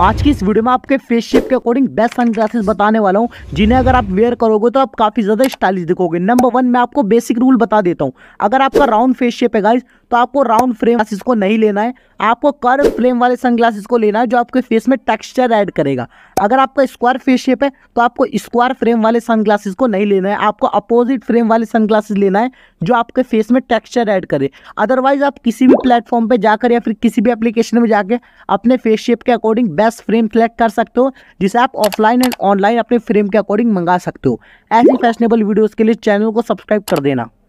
आज की इस वीडियो में आपके फेस शेप के अकॉर्डिंग बेस्ट सनग्लासेस बताने वाला हूँ जिन्हें अगर आप वेयर करोगे तो आप काफ़ी ज़्यादा स्टाइलिश दिखोगे नंबर वन मैं आपको बेसिक रूल बता देता हूँ अगर आपका राउंड फेस शेप है गाइज तो आपको राउंड फ्रेम ग्लासेस को नहीं लेना है आपको कर्व फ्रेम वाले सनग्लासेस को लेना है जो आपके फेस में टेक्सचर ऐड करेगा अगर आपका स्क्वायर फेस शेप है तो आपको स्क्वायर फ्रेम वाले सनग्लासेस को नहीं लेना है आपको अपोजिट फ्रेम वाले सनग्लासेस लेना है जो आपके फेस में टेक्स्चर ऐड करे अदरवाइज आप किसी भी प्लेटफॉर्म पर जाकर या फिर किसी भी एप्लीकेशन में जाकर अपने फेस शेप के अकॉर्डिंग बेस्ट फ्रेम सेलेक्ट कर सकते हो जिसे आप ऑफलाइन एंड ऑनलाइन अपने फ्रेम के अकॉर्डिंग मंगा सकते हो ऐसी फैशनेबल वीडियोज़ के लिए चैनल को सब्सक्राइब कर देना